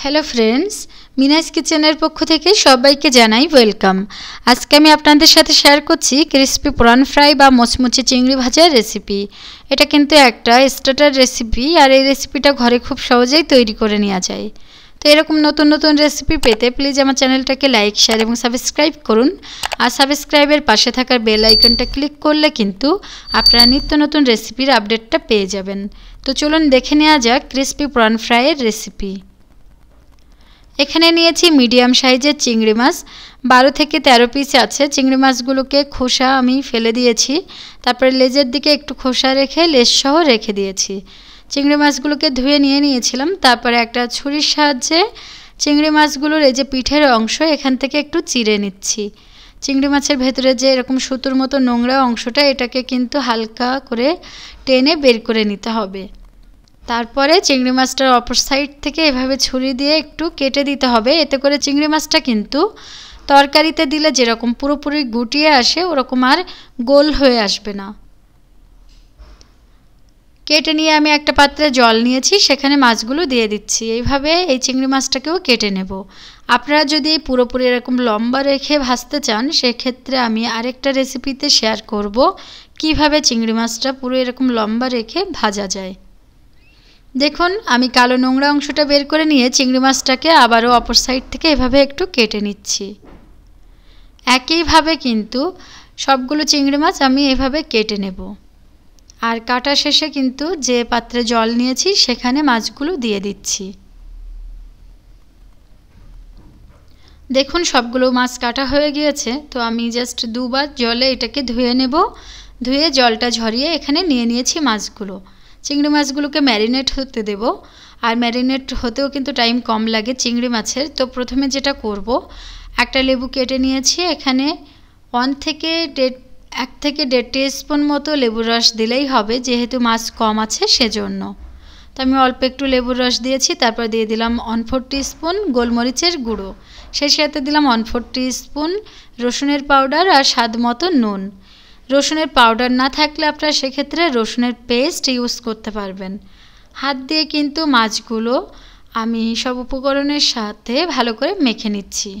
hello friends মিনাজ কিচেনের পক্ষ থেকে সবাইকে জানাই ওয়েলকাম আজকে আমি আপনাদের সাথে শেয়ার করছি ক্রিসপি প্রন ফ্রাই বা মচমচে চিংড়ি ভাজার রেসিপি এটা কিন্তু একটা স্টার্টার রেসিপি আর এই রেসিপিটা ঘরে খুব সহজেই তৈরি করে নেওয়া যায় তো এরকম নতুন নতুন রেসিপি পেতে প্লিজ আমার চ্যানেলটাকে লাইক শেয়ার এবং সাবস্ক্রাইব করুন আর সাবস্ক্রাইবের পাশে থাকার বেল আইকনটা ক্লিক করলে কিন্তু আপনারা নিত্য নতুন রেসিপির আপডেটটা পেয়ে যাবেন তো চলুন দেখে নেওয়া যাক ক্রিসপি প্রন ফ্রাইয়ের রেসিপি এখানে নিয়েছি মিডিয়াম সাইজের চিংড়ি মাছ বারো থেকে ১৩ পিস আছে চিংড়ি মাছগুলোকে খোসা আমি ফেলে দিয়েছি তারপরে লেজের দিকে একটু খোসা রেখে লেজসহ রেখে দিয়েছি চিংড়ি মাছগুলোকে ধুয়ে নিয়ে নিয়েছিলাম তারপরে একটা ছুরির সাহায্যে চিংড়ি মাছগুলোর এই যে পিঠের অংশ এখান থেকে একটু চিড়ে নিচ্ছি চিংড়ি মাছের ভেতরে যে এরকম সুতোর মতো নোংরা অংশটা এটাকে কিন্তু হালকা করে টেনে বের করে নিতে হবে তারপরে চিংড়ি মাছটার অপর সাইড থেকে এভাবে ছুরি দিয়ে একটু কেটে দিতে হবে এতে করে চিংড়ি মাছটা কিন্তু তরকারিতে দিলে যেরকম পুরোপুরি গুটিয়ে আসে ওরকম আর গোল হয়ে আসবে না কেটে নিয়ে আমি একটা পাত্রে জল নিয়েছি সেখানে মাছগুলো দিয়ে দিচ্ছি এইভাবে এই চিংড়ি মাছটাকেও কেটে নেব আপনারা যদি পুরোপুরি এরকম লম্বা রেখে ভাজতে চান সেক্ষেত্রে আমি আরেকটা রেসিপিতে শেয়ার করব কিভাবে চিংড়ি মাছটা পুরো এরকম লম্বা রেখে ভাজা যায় দেখুন আমি কালো নোংরা অংশটা বের করে নিয়ে চিংড়ি মাছটাকে আবারও অপর সাইড থেকে এভাবে একটু কেটে নিচ্ছি একইভাবে কিন্তু সবগুলো চিংড়ি মাছ আমি এভাবে কেটে নেব আর কাটা শেষে কিন্তু যে পাত্রে জল নিয়েছি সেখানে মাছগুলো দিয়ে দিচ্ছি দেখুন সবগুলো মাছ কাটা হয়ে গিয়েছে তো আমি জাস্ট দুবার জলে এটাকে ধুয়ে নেব ধুয়ে জলটা ঝরিয়ে এখানে নিয়ে নিয়েছি মাছগুলো চিংড়ি মাছগুলোকে ম্যারিনেট হতে দেব আর ম্যারিনেট হতেও কিন্তু টাইম কম লাগে চিংড়ি মাছের তো প্রথমে যেটা করব একটা লেবু কেটে নিয়েছি এখানে ওয়ান থেকে দেড় এক থেকে দেড় টিস্পুন মতো লেবুর রস দিলেই হবে যেহেতু মাছ কম আছে সেজন্য তো আমি অল্প একটু লেবুর রস দিয়েছি তারপর দিয়ে দিলাম ওয়ান ফোর স্পুন গোলমরিচের গুঁড়ো সেই সাথে দিলাম ওয়ান ফোর স্পুন রসুনের পাউডার আর স্বাদ মতো নুন রসুনের পাউডার না থাকলে আপনারা সেক্ষেত্রে রসুনের পেস্ট ইউজ করতে পারবেন হাত দিয়ে কিন্তু মাছগুলো আমি সব উপকরণের সাথে ভালো করে মেখে নিচ্ছি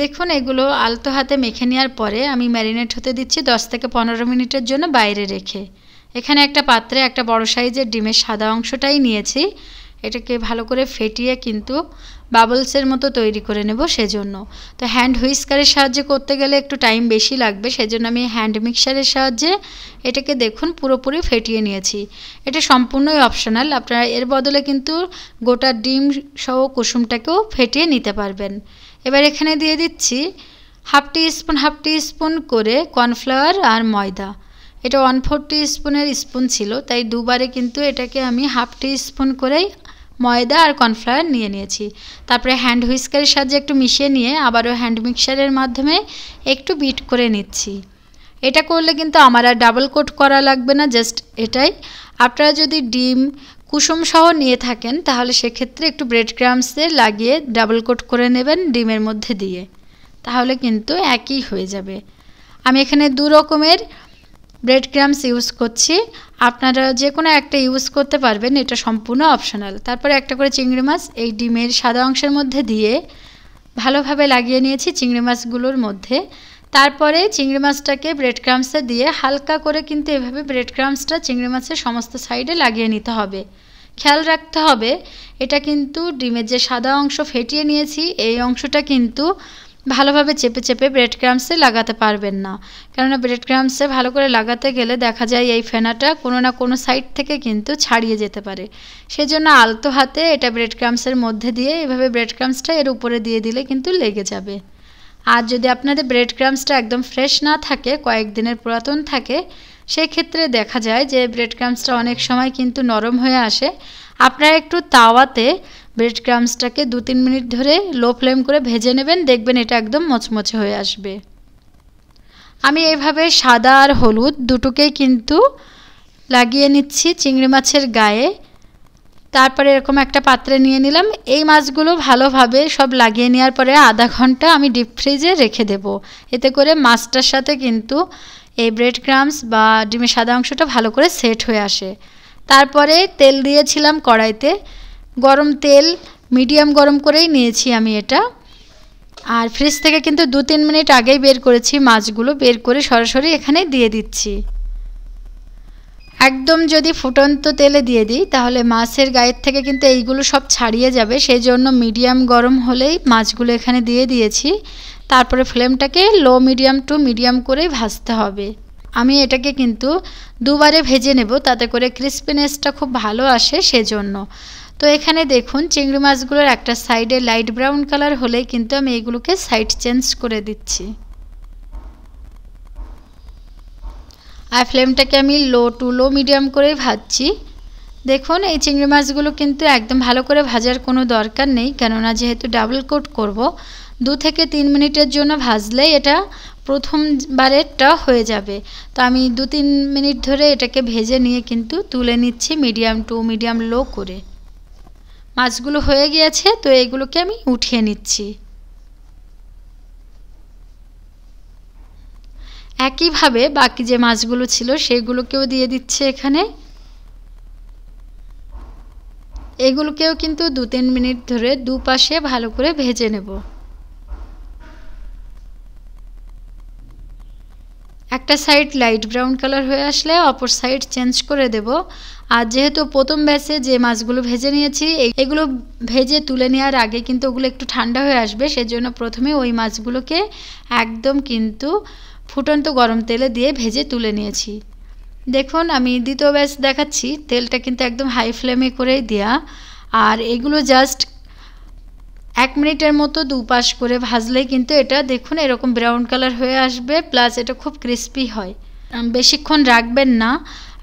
দেখুন এগুলো আলতো হাতে মেখে নেওয়ার পরে আমি ম্যারিনেট হতে দিচ্ছি দশ থেকে পনেরো মিনিটের জন্য বাইরে রেখে এখানে একটা পাত্রে একটা বড় সাইজের ডিমের সাদা অংশটাই নিয়েছি এটাকে ভালো করে ফেটিয়ে কিন্তু বাবলসের মতো তৈরি করে নেব সেজন্য তো হ্যান্ড হুইস্কারের সাহায্যে করতে গেলে একটু টাইম বেশি লাগবে সেজন্য আমি হ্যান্ড মিক্সারের সাহায্যে এটাকে দেখুন পুরোপুরি ফেটিয়ে নিয়েছি এটা সম্পূর্ণই অপশনাল আপনারা এর বদলে কিন্তু গোটা ডিম সহ কুসুমটাকেও ফেটিয়ে নিতে পারবেন এবার এখানে দিয়ে দিচ্ছি half teaspoon half teaspoon করে কর্নফ্লাওয়ার আর ময়দা এটা ওয়ান ফোর স্পুনের স্পুন ছিল তাই দুবারে কিন্তু এটাকে আমি হাফ টি স্পুন করেই ময়দা আর কর্নফ্লাওয়ার নিয়ে নিয়েছি তারপরে হ্যান্ড হুইস্কারের সাহায্যে একটু মিশিয়ে নিয়ে আবারও হ্যান্ড মিক্সারের মাধ্যমে একটু বিট করে নিচ্ছি এটা করলে কিন্তু আমার আর ডাবল কোট করা লাগবে না জাস্ট এটাই আপনারা যদি ডিম কুসুম সহ নিয়ে থাকেন তাহলে সেক্ষেত্রে একটু ব্রেড ক্রামসে লাগিয়ে ডাবল কোট করে নেবেন ডিমের মধ্যে দিয়ে তাহলে কিন্তু একই হয়ে যাবে আমি এখানে দু রকমের ব্রেড ক্রামস ইউজ করছি আপনারা যে কোনো একটা ইউজ করতে পারবেন এটা সম্পূর্ণ অপশনাল তারপরে একটা করে চিংড়ি মাছ এই ডিমের সাদা অংশের মধ্যে দিয়ে ভালোভাবে লাগিয়ে নিয়েছি চিংড়ি মাছগুলোর মধ্যে তারপরে চিংড়ি মাছটাকে ব্রেড ক্রামসে দিয়ে হালকা করে কিন্তু এভাবে ব্রেড ক্রামসটা চিংড়ি মাছের সমস্ত সাইডে লাগিয়ে নিতে হবে খেয়াল রাখতে হবে এটা কিন্তু ডিমের যে সাদা অংশ ফেটিয়ে নিয়েছি এই অংশটা কিন্তু ভালোভাবে চেপে চেপে ব্রেড ক্রামসে লাগাতে পারবেন না কেননা ব্রেড ক্রামসে ভালো করে লাগাতে গেলে দেখা যায় এই ফেনাটা কোনো না কোনো সাইড থেকে কিন্তু ছাড়িয়ে যেতে পারে সেজন্য আলতো হাতে এটা ব্রেড ক্রামসের মধ্যে দিয়ে এভাবে ব্রেড ক্রামসটা এর উপরে দিয়ে দিলে কিন্তু লেগে যাবে আর যদি আপনাদের ব্রেড ক্রামসটা একদম ফ্রেশ না থাকে কয়েকদিনের পুরাতন থাকে সেই ক্ষেত্রে দেখা যায় যে ব্রেড ক্রামসটা অনেক সময় কিন্তু নরম হয়ে আসে আপনারা একটু তাওয়াতে ব্রেড ক্রামসটাকে দু তিন মিনিট ধরে লো ফ্লেম করে ভেজে নেবেন দেখবেন এটা একদম মচমচে হয়ে আসবে আমি এভাবে সাদা আর হলুদ দুটোকেই কিন্তু লাগিয়ে নিচ্ছি চিংড়ি মাছের গায়ে তারপরে এরকম একটা পাত্রে নিয়ে নিলাম এই মাছগুলো ভালোভাবে সব লাগিয়ে নেওয়ার পরে আধা ঘন্টা আমি ডিপ ফ্রিজে রেখে দেব এতে করে মাছটার সাথে কিন্তু এই ব্রেড ক্রামস বা ডিমের সাদা অংশটা ভালো করে সেট হয়ে আসে তারপরে তেল দিয়েছিলাম কড়াইতে গরম তেল মিডিয়াম গরম করেই নিয়েছি আমি এটা আর ফ্রিজ থেকে কিন্তু দু তিন মিনিট আগেই বের করেছি মাছগুলো বের করে সরাসরি এখানে দিয়ে দিচ্ছি একদম যদি ফুটন্ত তেলে দিয়ে দিই তাহলে মাছের গায়ের থেকে কিন্তু এইগুলো সব ছাড়িয়ে যাবে সেই জন্য মিডিয়াম গরম হলেই মাছগুলো এখানে দিয়ে দিয়েছি তারপরে ফ্লেমটাকে লো মিডিয়াম টু মিডিয়াম করেই ভাজতে হবে আমি এটাকে কিন্তু দুবারে ভেজে নেব তাতে করে ক্রিস্পিনেসটা খুব ভালো আসে সেজন্য তো এখানে দেখুন চিংড়ি মাছগুলোর একটা সাইডে লাইট ব্রাউন কালার হলেই কিন্তু আমি এগুলোকে সাইড চেঞ্জ করে দিচ্ছি আর ফ্লেমটাকে আমি লো টু লো মিডিয়াম করেই ভাজছি দেখুন এই চিংড়ি মাছগুলো কিন্তু একদম ভালো করে ভাজার কোনো দরকার নেই কেননা যেহেতু ডাবল কোট করব দু থেকে তিন মিনিটের জন্য ভাজলে এটা প্রথমবারেরটা হয়ে যাবে তো আমি দু তিন মিনিট ধরে এটাকে ভেজে নিয়ে কিন্তু তুলে নিচ্ছি মিডিয়াম টু মিডিয়াম লো করে মাছগুলো হয়ে গিয়েছে তো এইগুলোকে আমি উঠিয়ে নিচ্ছি একইভাবে বাকি যে মাছগুলো ছিল সেগুলোকেও দিয়ে দিচ্ছে এখানে এগুলোকেও কিন্তু দু তিন মিনিট ধরে দুপাশে ভালো করে ভেজে নেব একটা সাইড লাইট ব্রাউন কালার হয়ে আসলে অপর সাইড চেঞ্জ করে দেব আর যেহেতু প্রথম ব্যাচে যে মাছগুলো ভেজে নিয়েছি এগুলো ভেজে তুলে নেওয়ার আগে কিন্তু ওগুলো একটু ঠান্ডা হয়ে আসবে সেজন্য প্রথমে ওই মাছগুলোকে একদম কিন্তু ফুটন্ত গরম তেলে দিয়ে ভেজে তুলে নিয়েছি দেখুন আমি দ্বিতীয় ব্যাচ দেখাচ্ছি তেলটা কিন্তু একদম হাই ফ্লেমে করেই দেওয়া আর এগুলো জাস্ট এক মিনিটের মতো দুপাশ করে ভাজলেই কিন্তু এটা দেখুন এরকম ব্রাউন কালার হয়ে আসবে প্লাস এটা খুব ক্রিস্পি হয় বেশিক্ষণ রাখবেন না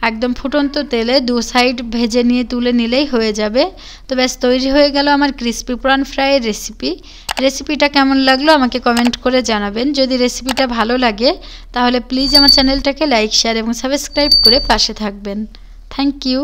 একদম ফুটন্ত তেলে দু সাইড ভেজে নিয়ে তুলে নিলেই হয়ে যাবে তো ব্যাস তৈরি হয়ে গেল আমার ক্রিস্পি প্রাণ ফ্রাইয়ের রেসিপি রেসিপিটা কেমন লাগলো আমাকে কমেন্ট করে জানাবেন যদি রেসিপিটা ভালো লাগে তাহলে প্লিজ আমার চ্যানেলটাকে লাইক শেয়ার এবং সাবস্ক্রাইব করে পাশে থাকবেন থ্যাংক ইউ